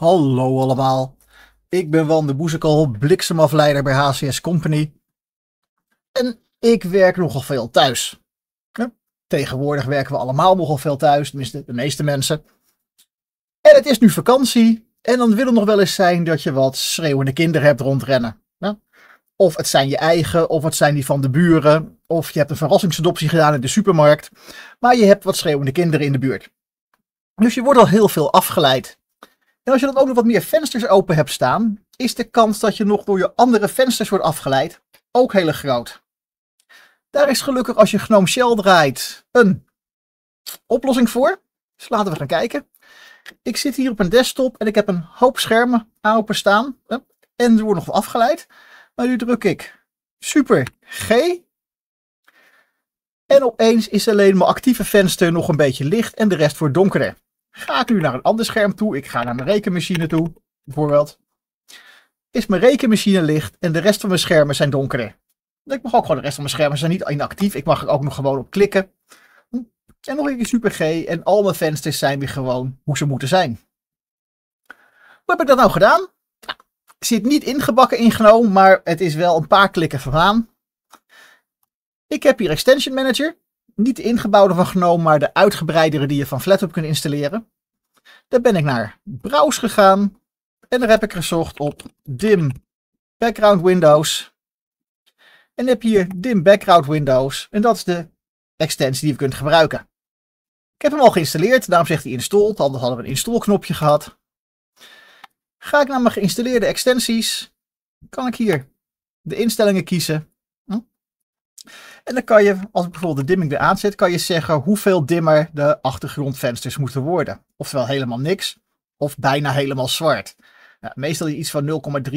Hallo allemaal, ik ben Wan de Boezekal, bliksemafleider bij HCS Company. En ik werk nogal veel thuis. tegenwoordig werken we allemaal nogal veel thuis, tenminste de meeste mensen. En het is nu vakantie en dan wil het nog wel eens zijn dat je wat schreeuwende kinderen hebt rondrennen. Of het zijn je eigen, of het zijn die van de buren, of je hebt een verrassingsadoptie gedaan in de supermarkt. Maar je hebt wat schreeuwende kinderen in de buurt. Dus je wordt al heel veel afgeleid en als je dan ook nog wat meer vensters open hebt staan, is de kans dat je nog door je andere vensters wordt afgeleid ook heel groot. Daar is gelukkig als je Gnome Shell draait een oplossing voor. Dus laten we gaan kijken. Ik zit hier op een desktop en ik heb een hoop schermen open staan. En er wordt nog afgeleid. Maar nu druk ik Super G. En opeens is alleen mijn actieve venster nog een beetje licht en de rest wordt donkerder. Ga ik nu naar een ander scherm toe? Ik ga naar mijn rekenmachine toe, bijvoorbeeld. Is mijn rekenmachine licht en de rest van mijn schermen zijn donkerder. Ik mag ook gewoon de rest van mijn schermen zijn niet inactief. Ik mag er ook nog gewoon op klikken. En nog een keer Super G en al mijn vensters zijn weer gewoon hoe ze moeten zijn. Hoe heb ik dat nou gedaan? Zit niet ingebakken in ingenomen, maar het is wel een paar klikken vandaan. Ik heb hier Extension Manager niet de ingebouwde van genomen, maar de uitgebreidere die je van FlatHub kunt installeren. Daar ben ik naar Browse gegaan en daar heb ik gezocht op Dim Background Windows. En heb hier Dim Background Windows en dat is de extensie die je kunt gebruiken. Ik heb hem al geïnstalleerd, daarom zegt hij installed, anders hadden we een install knopje gehad. Ga ik naar mijn geïnstalleerde extensies, kan ik hier de instellingen kiezen en dan kan je, als ik bijvoorbeeld de dimming weer aanzet, kan je zeggen hoeveel dimmer de achtergrondvensters moeten worden. Oftewel helemaal niks, of bijna helemaal zwart. Nou, meestal iets van 0,3,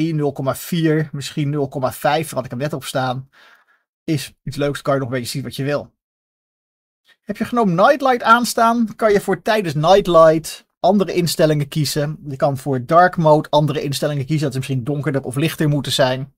0,4, misschien 0,5, wat had ik hem net op staan. Is iets leuks, kan je nog een beetje zien wat je wil. Heb je genomen Nightlight aanstaan, kan je voor tijdens Nightlight andere instellingen kiezen. Je kan voor Dark Mode andere instellingen kiezen, dat ze misschien donkerder of lichter moeten zijn.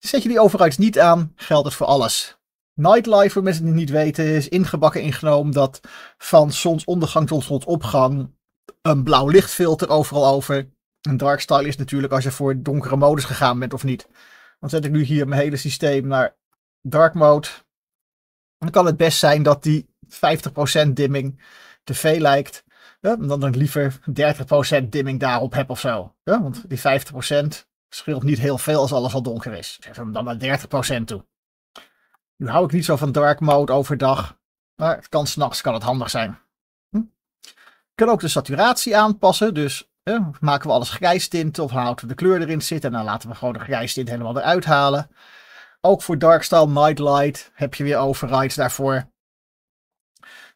Zet je die overigens niet aan, geldt het voor alles. Nightlife, voor mensen die het niet weten, is ingebakken ingenomen dat van zonsondergang tot zonsopgang een blauw lichtfilter overal over. Een dark style is natuurlijk als je voor donkere modus gegaan bent of niet. Dan zet ik nu hier mijn hele systeem naar dark mode. Dan kan het best zijn dat die 50% dimming te veel lijkt. Ja, dan dan liever 30% dimming daarop heb of zo. Ja, want die 50% scheelt niet heel veel als alles al donker is. Zet hem dan naar 30% toe. Nu hou ik niet zo van dark mode overdag, maar het kan s'nachts kan het handig zijn. Hm? kan ook de saturatie aanpassen, dus maken we alles grijs tint of houden we de kleur erin zitten en dan laten we gewoon de grijs tint helemaal eruit halen. Ook voor Darkstyle Night Light heb je weer overrides daarvoor.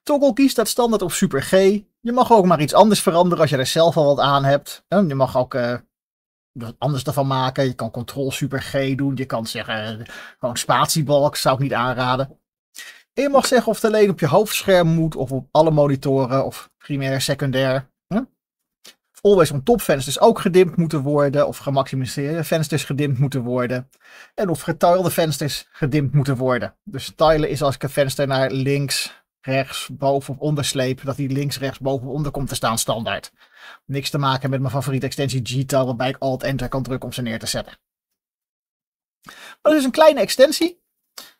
Toggle kiest dat standaard op Super G. Je mag ook maar iets anders veranderen als je er zelf al wat aan hebt. Je mag ook eh, wat anders ervan maken. Je kan Control Super G doen. Je kan zeggen gewoon spatiebalk, zou ik niet aanraden. En je mag zeggen of het alleen op je hoofdscherm moet of op alle monitoren of primair, secundair. Hm? Always on top vensters ook gedimd moeten worden of gemaximiseerde vensters gedimd moeten worden. En of getilde vensters gedimd moeten worden. Dus tilen is als ik een venster naar links rechts, boven of onder slepen, dat die links, rechts, boven of onder komt te staan standaard. Niks te maken met mijn favoriete extensie g waarbij ik Alt-Enter kan drukken om ze neer te zetten. Maar dat is een kleine extensie.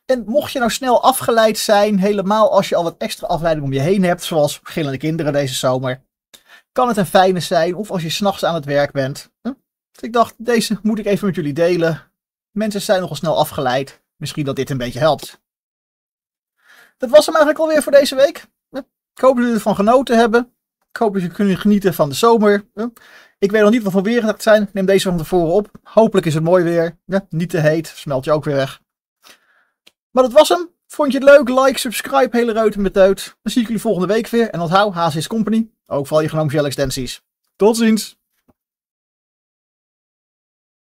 En mocht je nou snel afgeleid zijn, helemaal als je al wat extra afleiding om je heen hebt, zoals gillende kinderen deze zomer, kan het een fijne zijn. Of als je s'nachts aan het werk bent. Hm? Dus ik dacht, deze moet ik even met jullie delen. Mensen zijn nogal snel afgeleid. Misschien dat dit een beetje helpt. Dat was hem eigenlijk alweer voor deze week. Ik hoop dat jullie ervan genoten hebben. Ik hoop dat jullie kunnen genieten van de zomer. Ik weet nog niet wat voor weer het zijn. Neem deze van tevoren op. Hopelijk is het mooi weer. Niet te heet. Smelt je ook weer weg. Maar dat was hem. Vond je het leuk? Like, subscribe, hele reuten met uit. Dan zie ik jullie volgende week weer. En onthoud, HCS Company. Ook voor al je genomen extensies. Tot ziens!